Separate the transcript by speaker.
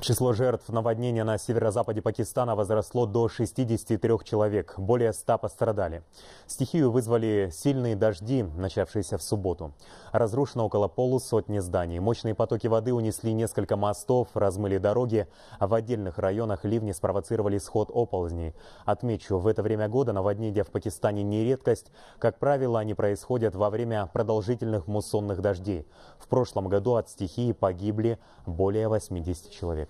Speaker 1: Число жертв наводнения на северо-западе Пакистана возросло до 63 человек. Более 100 пострадали. Стихию вызвали сильные дожди, начавшиеся в субботу. Разрушено около полусотни зданий. Мощные потоки воды унесли несколько мостов, размыли дороги. В отдельных районах ливни спровоцировали сход оползней. Отмечу, в это время года наводнения в Пакистане не редкость. Как правило, они происходят во время продолжительных муссонных дождей. В прошлом году от стихии погибли более 80 человек.